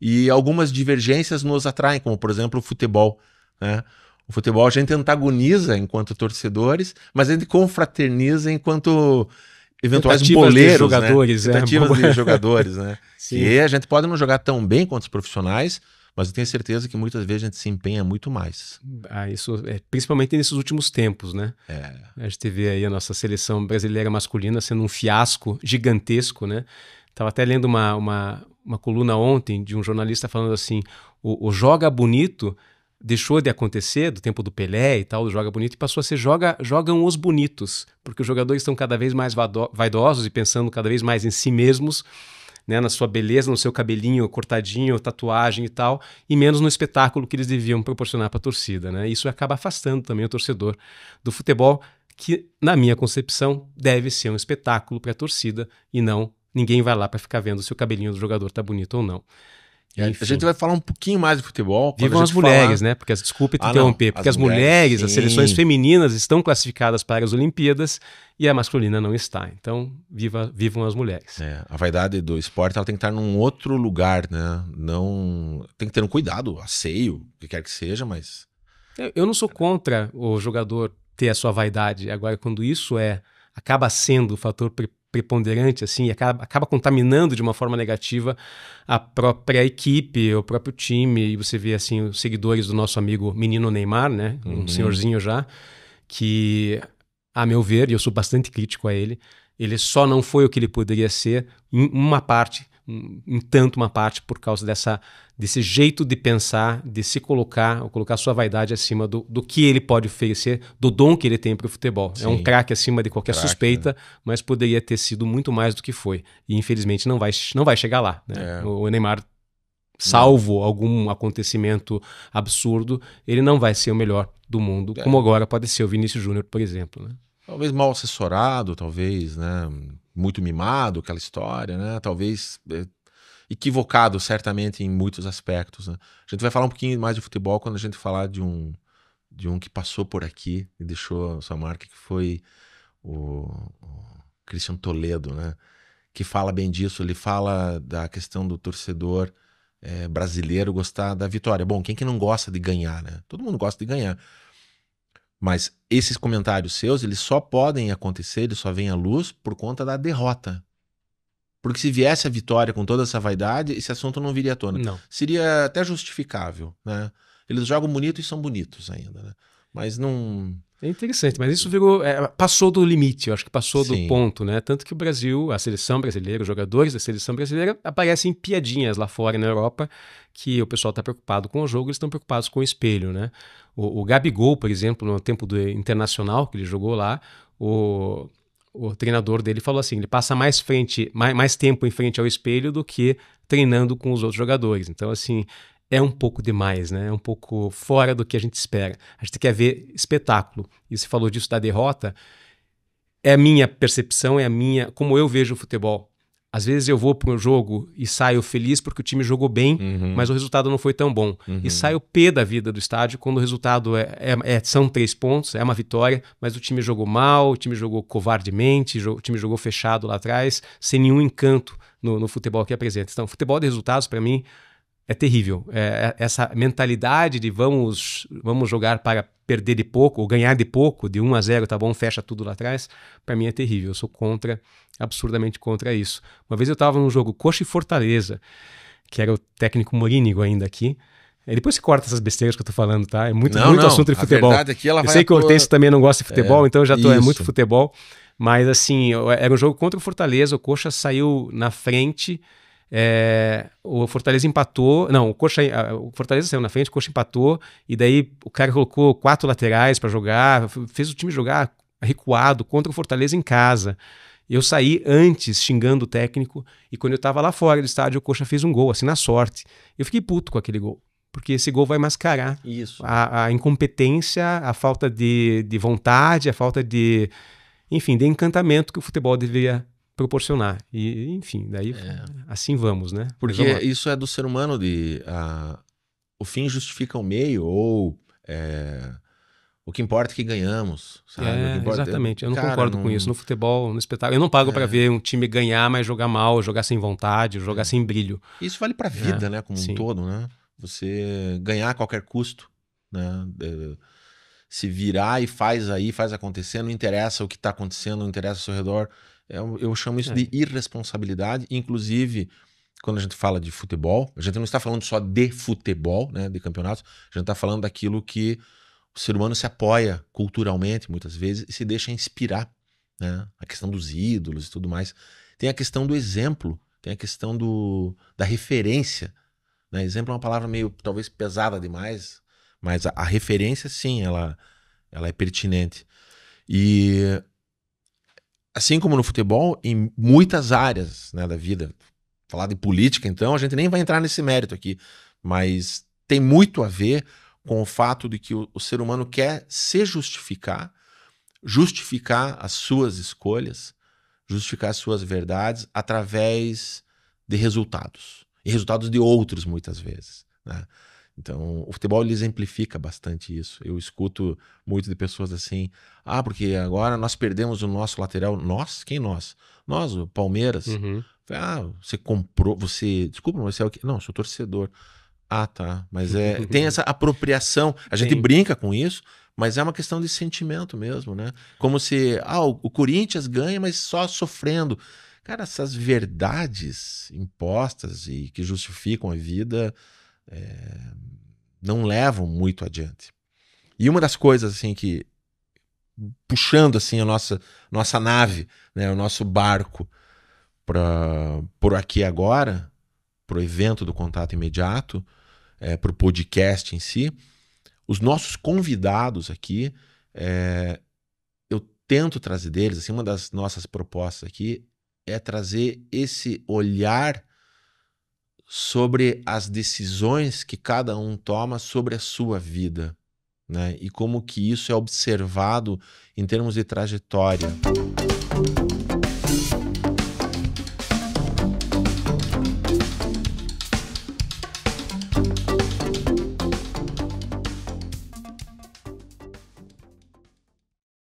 E algumas divergências nos atraem, como por exemplo o futebol. Né? O futebol a gente antagoniza enquanto torcedores, mas a gente confraterniza enquanto eventuais tentativas boleiros, né? é. de jogadores, né? tentativas é, de jogadores, né? Sim. E a gente pode não jogar tão bem quanto os profissionais, mas eu tenho certeza que muitas vezes a gente se empenha muito mais. Ah, isso, é, principalmente nesses últimos tempos, né? É. A gente vê aí a nossa seleção brasileira masculina sendo um fiasco gigantesco, né? Estava até lendo uma, uma, uma coluna ontem de um jornalista falando assim: o, o joga bonito deixou de acontecer do tempo do Pelé e tal, do joga bonito, e passou a ser joga, jogam os bonitos, porque os jogadores estão cada vez mais vaidosos e pensando cada vez mais em si mesmos, né, na sua beleza, no seu cabelinho cortadinho, tatuagem e tal, e menos no espetáculo que eles deviam proporcionar para a torcida. Né? Isso acaba afastando também o torcedor do futebol, que, na minha concepção, deve ser um espetáculo para a torcida e não Ninguém vai lá para ficar vendo se o cabelinho do jogador tá bonito ou não. É, Enfim. A gente vai falar um pouquinho mais de futebol. Vivam as mulheres, falar... né? Porque desculpa te ah, interromper, porque as, as mulheres, mulheres as seleções femininas estão classificadas para as Olimpíadas e a masculina não está. Então, viva, vivam as mulheres. É, a vaidade do esporte ela tem que estar num outro lugar, né? Não tem que ter um cuidado, asseio, o que quer que seja, mas eu, eu não sou contra o jogador ter a sua vaidade. Agora, quando isso é acaba sendo o fator preponderante, assim, e acaba, acaba contaminando de uma forma negativa a própria equipe, o próprio time. E você vê, assim, os seguidores do nosso amigo menino Neymar, né? Um uhum. senhorzinho já, que, a meu ver, e eu sou bastante crítico a ele, ele só não foi o que ele poderia ser em uma parte um, um tanto uma parte por causa dessa, desse jeito de pensar, de se colocar, ou colocar sua vaidade acima do, do que ele pode oferecer, do dom que ele tem para o futebol. Sim. É um craque acima de qualquer crack, suspeita, né? mas poderia ter sido muito mais do que foi. E infelizmente não vai, não vai chegar lá. Né? É. O Neymar salvo algum acontecimento absurdo, ele não vai ser o melhor do mundo, é. como agora pode ser o Vinícius Júnior, por exemplo. Né? Talvez mal assessorado, talvez, né? muito mimado, aquela história, né? Talvez é, equivocado, certamente, em muitos aspectos. Né? A gente vai falar um pouquinho mais de futebol quando a gente falar de um, de um que passou por aqui e deixou sua marca, que foi o, o Toledo, né? Que fala bem disso, ele fala da questão do torcedor é, brasileiro gostar da vitória. Bom, quem que não gosta de ganhar, né? Todo mundo gosta de ganhar. Mas esses comentários seus, eles só podem acontecer, eles só vêm à luz por conta da derrota. Porque se viesse a vitória com toda essa vaidade, esse assunto não viria à tona. Não. Seria até justificável, né? Eles jogam bonito e são bonitos ainda, né? Mas não. É interessante, mas isso virou. É, passou do limite, eu acho que passou Sim. do ponto, né? Tanto que o Brasil, a seleção brasileira, os jogadores da seleção brasileira aparecem piadinhas lá fora na Europa, que o pessoal está preocupado com o jogo, eles estão preocupados com o espelho, né? O, o Gabigol, por exemplo, no tempo do Internacional que ele jogou lá, o, o treinador dele falou assim: ele passa mais frente, mais, mais tempo em frente ao espelho do que treinando com os outros jogadores. Então, assim, é um pouco demais, né? É um pouco fora do que a gente espera. A gente quer ver espetáculo. E você falou disso da derrota. É a minha percepção, é a minha. Como eu vejo o futebol. Às vezes eu vou para um jogo e saio feliz porque o time jogou bem, uhum. mas o resultado não foi tão bom. Uhum. E saio pé da vida do estádio quando o resultado é, é, é, são três pontos, é uma vitória, mas o time jogou mal, o time jogou covardemente, o time jogou fechado lá atrás, sem nenhum encanto no, no futebol que apresenta. Então, futebol de resultados, para mim, é terrível. É, é, essa mentalidade de vamos, vamos jogar para perder de pouco, ou ganhar de pouco, de 1 a 0, tá bom, fecha tudo lá atrás, para mim é terrível. Eu sou contra, absurdamente contra isso. Uma vez eu estava num jogo Coxa e Fortaleza, que era o técnico Morínigo ainda aqui. E é, depois você corta essas besteiras que eu tô falando, tá? É muito, não, muito não. assunto de futebol. É eu sei que o Hortêncio tua... também não gosta de futebol, é, então eu já tô, é muito futebol. Mas assim, era um jogo contra o Fortaleza, o Coxa saiu na frente é, o Fortaleza empatou. Não, o Coxa. O Fortaleza saiu na frente, o Coxa empatou. E daí o cara colocou quatro laterais para jogar, fez o time jogar recuado contra o Fortaleza em casa. Eu saí antes xingando o técnico e quando eu tava lá fora do estádio, o Coxa fez um gol, assim, na sorte. Eu fiquei puto com aquele gol, porque esse gol vai mascarar a, a, incompetência, a falta de, de vontade, a falta de, enfim, de encantamento que o futebol deveria proporcionar. E, enfim, daí é. assim vamos, né? Porque vamos isso é do ser humano de uh, o fim justifica o meio ou é, o que importa é que ganhamos, sabe? É, que é exatamente. Eu não Cara, concordo não... com isso. No futebol, no espetáculo, eu não pago é. para ver um time ganhar, mas jogar mal, jogar sem vontade, jogar é. sem brilho. Isso vale para vida, é, né? Como Sim. um todo, né? Você ganhar a qualquer custo, né? se virar e faz aí, faz acontecer, não interessa o que está acontecendo, não interessa ao seu redor. Eu, é eu chamo isso é. de irresponsabilidade. Inclusive, quando a gente fala de futebol, a gente não está falando só de futebol, né, de campeonatos, a gente está falando daquilo que o ser humano se apoia culturalmente, muitas vezes, e se deixa inspirar. Né? A questão dos ídolos e tudo mais. Tem a questão do exemplo, tem a questão do, da referência. Né? Exemplo é uma palavra meio, talvez, pesada demais, mas a, a referência, sim, ela, ela é pertinente. E assim como no futebol, em muitas áreas né, da vida, falar de política, então, a gente nem vai entrar nesse mérito aqui, mas tem muito a ver com o fato de que o, o ser humano quer se justificar, justificar as suas escolhas, justificar as suas verdades através de resultados. E resultados de outros, muitas vezes. Né? Então, o futebol ele exemplifica bastante isso. Eu escuto muito de pessoas assim: ah, porque agora nós perdemos o nosso lateral. Nós? Quem nós? Nós, o Palmeiras. Uhum. Ah, você comprou, você. Desculpa, mas você é o quê? Não, sou torcedor. Ah, tá. Mas é, tem essa apropriação. A gente Sim. brinca com isso, mas é uma questão de sentimento mesmo, né? Como se, ah, o, o Corinthians ganha, mas só sofrendo. Cara, essas verdades impostas e que justificam a vida é, não levam muito adiante. E uma das coisas assim que puxando assim a nossa nossa nave, né, o nosso barco para por aqui agora, para o evento do contato imediato, é, eh, para o podcast em si, os nossos convidados aqui, é, eu tento trazer deles, assim, uma das nossas propostas aqui é trazer esse olhar sobre as decisões que cada um toma sobre a sua vida, né? E como que isso é observado em termos de trajetória.